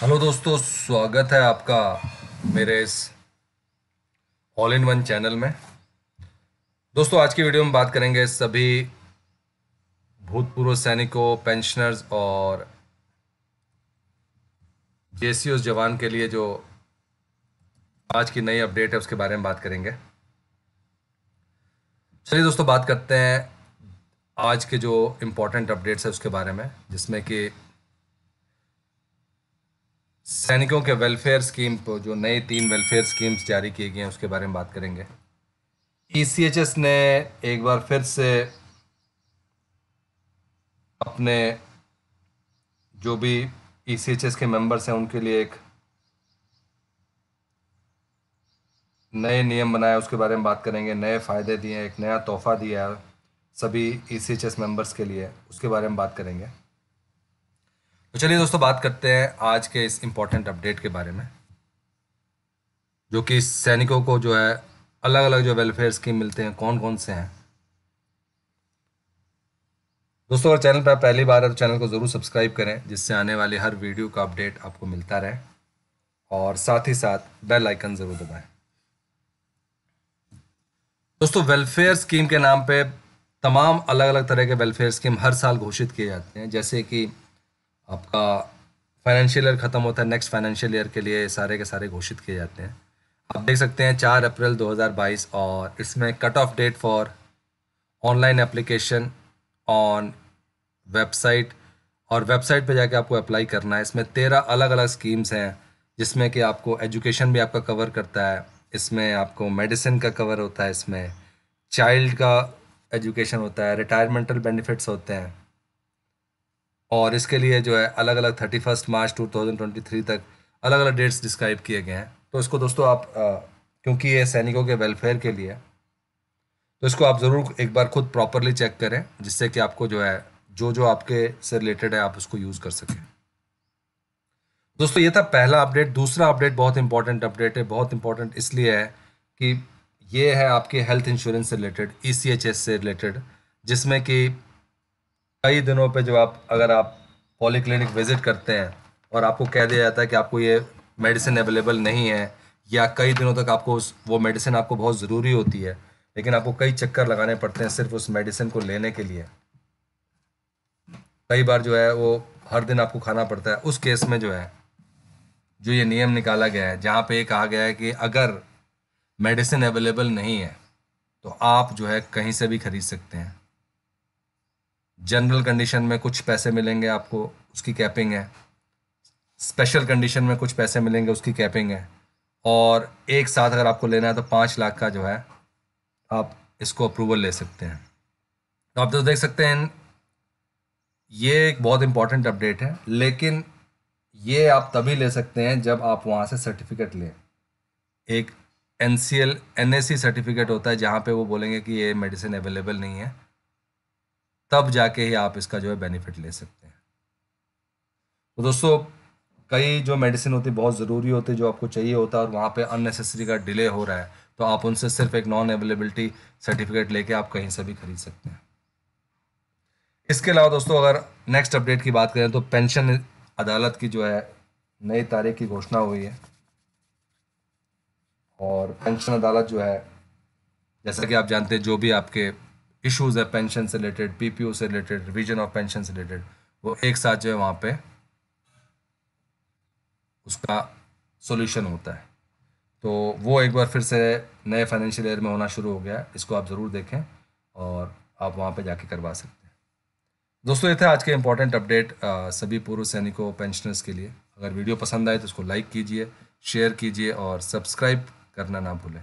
hello दोस्तों स्वागत है आपका मेरे इस ऑल इन वन चैनल में दोस्तों आज की वीडियो में बात करेंगे सभी भूतपूर्व सैनिकों पेंशनर्स और जे जवान के लिए जो आज की नई अपडेट है उसके बारे में बात करेंगे चलिए दोस्तों बात करते हैं आज के जो इम्पोर्टेंट अपडेट्स है उसके बारे में जिसमें कि सैनिकों के वेलफेयर स्कीम को जो नए तीन वेलफेयर स्कीम्स जारी किए गए हैं उसके बारे में बात करेंगे ई e ने एक बार फिर से अपने जो भी ई e के मेंबर्स हैं उनके लिए एक नए नियम बनाए उसके बारे में बात करेंगे नए फ़ायदे दिए एक नया तोहफा दिया सभी ई e मेंबर्स के लिए उसके बारे में बात करेंगे तो चलिए दोस्तों बात करते हैं आज के इस इम्पोर्टेंट अपडेट के बारे में जो कि सैनिकों को जो है अलग अलग जो वेलफेयर स्कीम मिलते हैं कौन कौन से हैं दोस्तों अगर चैनल पर आप पहली बार है तो चैनल को ज़रूर सब्सक्राइब करें जिससे आने वाले हर वीडियो का अपडेट आपको मिलता रहे और साथ ही साथ बेल आइकन ज़रूर दबाएं दोस्तों वेलफेयर स्कीम के नाम पे तमाम अलग अलग तरह के वेलफेयर स्कीम हर साल घोषित किए जाते हैं जैसे कि आपका फाइनेंशियल ईयर ख़त्म होता है नेक्स्ट फाइनेंशियल ईयर के लिए सारे के सारे घोषित किए जाते हैं आप देख सकते हैं चार अप्रैल 2022 और इसमें cut off date for online application on website और वेबसाइट पे जाके आपको अप्लाई करना है इसमें तेरह अलग अलग स्कीम्स हैं जिसमें कि आपको एजुकेशन भी आपका कवर करता है इसमें आपको मेडिसिन का कवर होता है इसमें चाइल्ड का एजुकेशन होता है रिटायरमेंटल बेनिफिट्स होते हैं और इसके लिए जो है अलग अलग thirty first March two thousand twenty three तक अलग अलग डेट्स डिस्क्राइब किए गए हैं तो इसको दोस्तों आप क्योंकि ये सैनिकों के वेलफेयर के लिए तो इसको आप ज़रूर एक बार खुद प्रॉपरली चेक करें जिससे कि आपको जो है जो जो आपके से रिलेटेड है आप उसको यूज़ कर सकें दोस्तों ये था पहला अपडेट दूसरा अपडेट बहुत इंपॉर्टेंट अपडेट है बहुत इंपॉर्टेंट इसलिए है कि ये है आपके हेल्थ इंश्योरेंस से रिलेटेड ई e से रिलेटेड जिसमें कि कई दिनों पे जो आप अगर आप पॉली क्लिनिक विजिट करते हैं और आपको कह दिया जाता है कि आपको ये मेडिसिन अवेलेबल नहीं है या कई दिनों तक आपको उस वो मेडिसिन आपको बहुत ज़रूरी होती है लेकिन आपको कई चक्कर लगाने पड़ते हैं सिर्फ उस मेडिसिन को लेने के लिए कई बार जो है वो हर दिन आपको खाना पड़ता है उस केस में जो है जो ये नियम निकाला गया है जहाँ पे कहा गया है कि अगर मेडिसिन अवेलेबल नहीं है तो आप जो है कहीं से भी खरीद सकते हैं जनरल कंडीशन में कुछ पैसे मिलेंगे आपको उसकी कैपिंग है स्पेशल कंडीशन में कुछ पैसे मिलेंगे उसकी कैपिंग है और एक साथ अगर आपको लेना है तो पाँच लाख का जो है आप इसको अप्रूवल ले सकते हैं तो आप तो देख सकते हैं ये एक बहुत इंपॉर्टेंट अपडेट है लेकिन ये आप तभी ले सकते हैं जब आप वहाँ से सर्टिफिकेट लें एक N C L N A C certificate होता है जहाँ पे वो बोलेंगे कि ये मेडिसिन अवेलेबल नहीं है तब जाके ही आप इसका जो है बेनिफिट ले सकते हैं तो दोस्तों कई जो मेडिसिन होती बहुत ज़रूरी होती है जो आपको चाहिए होता है और वहाँ पे अननेसेसरी का डिले हो रहा है तो आप उनसे सिर्फ एक नॉन अवेलेबिलिटी सर्टिफिकेट लेके आप कहीं से भी खरीद सकते हैं इसके अलावा दोस्तों अगर नेक्स्ट अपडेट की बात करें तो पेंशन अदालत की जो है नई तारीख की घोषणा हुई है और पेंशन अदालत जो है जैसा कि आप जानते हैं जो भी आपके इश्यूज है पेंशन से रिलेटेड पीपीओ से रिलेटेड रिविजन ऑफ पेंशन से रिलेटेड वो एक साथ जो है वहाँ पे उसका सोल्यूशन होता है तो वो एक बार फिर से नए फाइनेंशियल ईयर में होना शुरू हो गया इसको आप ज़रूर देखें और आप वहाँ पे जाके करवा सकते हैं दोस्तों ये थे आज के इम्पोर्टेंट अपडेट सभी पूर्व सैनिकों पेंशनर्स के लिए अगर वीडियो पसंद आए तो उसको लाइक कीजिए शेयर कीजिए और सब्सक्राइब करना ना भूलें